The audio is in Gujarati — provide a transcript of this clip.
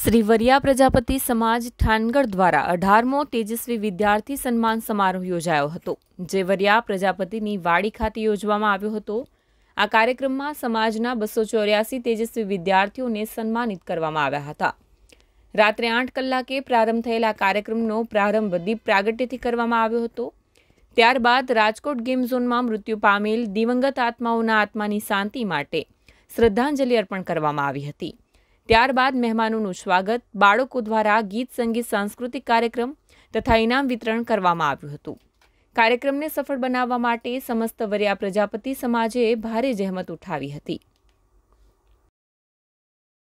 શ્રી વરિયા પ્રજાપતિ સમાજ ઠાનગઢ દ્વારા અઢારમો તેજસ્વી વિદ્યાર્થી સન્માન સમારોહ યોજાયો હતો જે વરિયા પ્રજાપતિની વાડી ખાતે યોજવામાં આવ્યો હતો આ કાર્યક્રમમાં સમાજના બસો ચોર્યાસી તેજસ્વી વિદ્યાર્થીઓને સન્માનિત કરવામાં આવ્યા હતા રાત્રે આઠ કલાકે પ્રારંભ થયેલા કાર્યક્રમનો પ્રારંભ દીપ પ્રાગટ્યથી કરવામાં આવ્યો હતો ત્યારબાદ રાજકોટ ગેમ ઝોનમાં મૃત્યુ પામેલ દિવંગત આત્માઓના આત્માની શાંતિ માટે શ્રદ્ધાંજલિ અર્પણ કરવામાં આવી હતી ત્યારબાદ મહેમાનોનું સ્વાગત બાળકો દ્વારા ગીત સંગીત સાંસ્કૃતિક કાર્યક્રમ તથા ઇનામ વિતરણ કરવામાં આવ્યું હતું કાર્યક્રમને સફળ બનાવવા માટે સમસ્ત વર્યા પ્રજાપતિ સમાજે ભારે જહેમત ઉઠાવી હતી